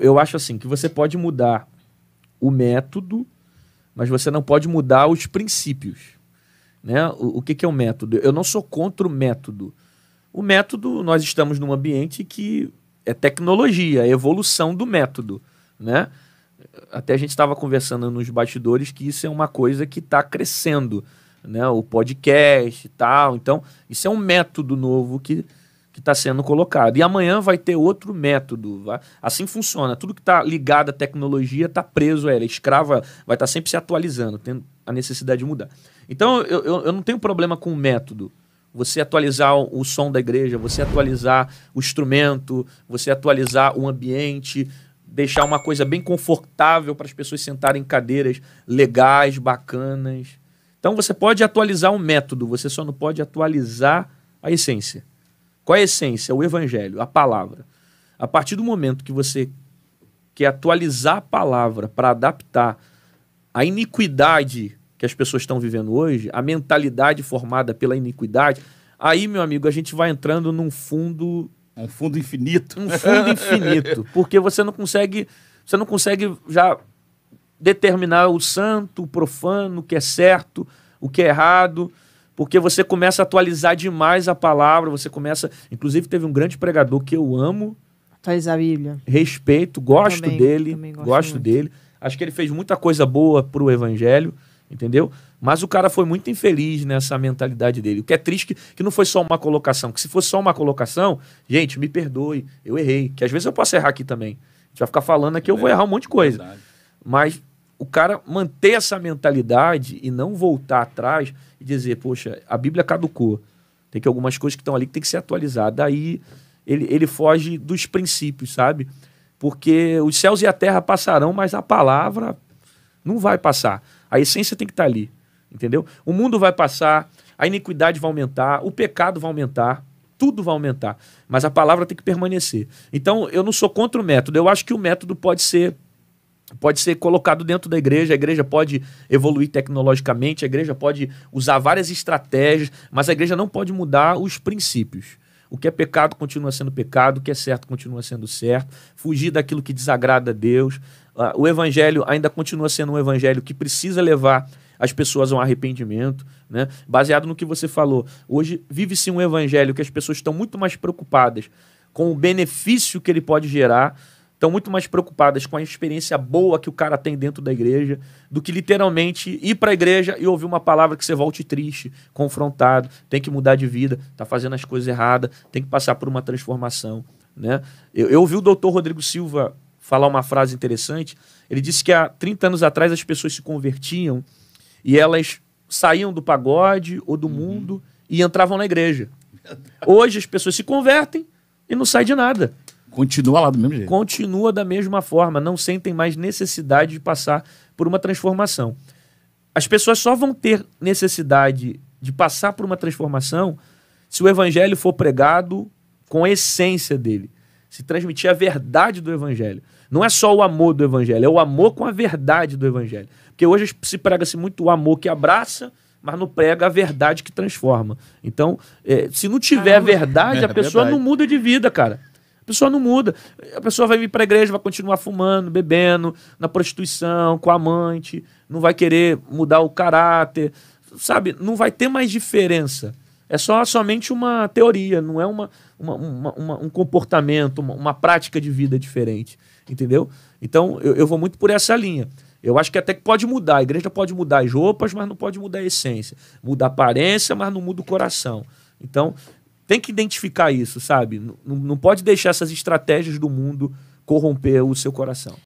Eu acho assim que você pode mudar o método, mas você não pode mudar os princípios. Né? O, o que, que é o método? Eu não sou contra o método. O método, nós estamos num ambiente que é tecnologia, é evolução do método. Né? Até a gente estava conversando nos bastidores que isso é uma coisa que está crescendo. Né? O podcast e tal. Então, isso é um método novo que que está sendo colocado. E amanhã vai ter outro método. Assim funciona. Tudo que está ligado à tecnologia está preso a ela. Escrava vai estar tá sempre se atualizando, tendo a necessidade de mudar. Então, eu, eu, eu não tenho problema com o método você atualizar o som da igreja, você atualizar o instrumento, você atualizar o ambiente, deixar uma coisa bem confortável para as pessoas sentarem em cadeiras legais, bacanas. Então você pode atualizar o método, você só não pode atualizar a essência. Qual é a essência? O evangelho, a palavra. A partir do momento que você quer atualizar a palavra para adaptar a iniquidade que as pessoas estão vivendo hoje, a mentalidade formada pela iniquidade, aí, meu amigo, a gente vai entrando num fundo. Um fundo infinito. Um fundo infinito. porque você não consegue. Você não consegue já determinar o santo, o profano, o que é certo, o que é errado porque você começa a atualizar demais a palavra, você começa. Inclusive, teve um grande pregador que eu amo. Atualizar a Bíblia. Respeito, gosto também, dele. Também gosto, gosto dele. Acho que ele fez muita coisa boa para o evangelho, entendeu? Mas o cara foi muito infeliz nessa mentalidade dele. O que é triste que, que não foi só uma colocação. Que se fosse só uma colocação, gente, me perdoe, eu errei. Que às vezes eu posso errar aqui também. A gente vai ficar falando aqui, eu vou é, errar um monte de coisa. Mas o cara manter essa mentalidade e não voltar atrás e dizer, poxa, a Bíblia caducou. Tem que algumas coisas que estão ali que tem que ser atualizadas. Daí ele, ele foge dos princípios, sabe? Porque os céus e a terra passarão, mas a palavra não vai passar. A essência tem que estar tá ali, entendeu? O mundo vai passar, a iniquidade vai aumentar, o pecado vai aumentar, tudo vai aumentar, mas a palavra tem que permanecer. Então, eu não sou contra o método, eu acho que o método pode ser pode ser colocado dentro da igreja, a igreja pode evoluir tecnologicamente, a igreja pode usar várias estratégias, mas a igreja não pode mudar os princípios. O que é pecado continua sendo pecado, o que é certo continua sendo certo. Fugir daquilo que desagrada a Deus. Ah, o evangelho ainda continua sendo um evangelho que precisa levar as pessoas a um arrependimento, né? Baseado no que você falou. Hoje vive-se um evangelho que as pessoas estão muito mais preocupadas com o benefício que ele pode gerar estão muito mais preocupadas com a experiência boa que o cara tem dentro da igreja do que literalmente ir para a igreja e ouvir uma palavra que você volte triste, confrontado, tem que mudar de vida, tá fazendo as coisas erradas, tem que passar por uma transformação, né? Eu, eu ouvi o doutor Rodrigo Silva falar uma frase interessante, ele disse que há 30 anos atrás as pessoas se convertiam e elas saíam do pagode ou do uhum. mundo e entravam na igreja. Hoje as pessoas se convertem e não saem de nada. Continua lá do mesmo jeito. Continua da mesma forma, não sentem mais necessidade de passar por uma transformação. As pessoas só vão ter necessidade de passar por uma transformação se o evangelho for pregado com a essência dele, se transmitir a verdade do evangelho. Não é só o amor do evangelho, é o amor com a verdade do evangelho. Porque hoje se prega-se muito o amor que abraça, mas não prega a verdade que transforma. Então, é, se não tiver Caramba. verdade, é, a pessoa verdade. não muda de vida, cara. A pessoa não muda. A pessoa vai vir para a igreja, vai continuar fumando, bebendo, na prostituição, com amante, não vai querer mudar o caráter, sabe? Não vai ter mais diferença. É só somente uma teoria, não é uma, uma, uma, uma um comportamento, uma, uma, prática de vida diferente, entendeu? Então eu, eu vou muito por essa linha. Eu acho que até que pode mudar. A igreja pode mudar as roupas, mas não pode mudar a essência. Muda a aparência, mas não muda o coração. Então, tem que identificar isso, sabe? Não, não pode deixar essas estratégias do mundo corromper o seu coração.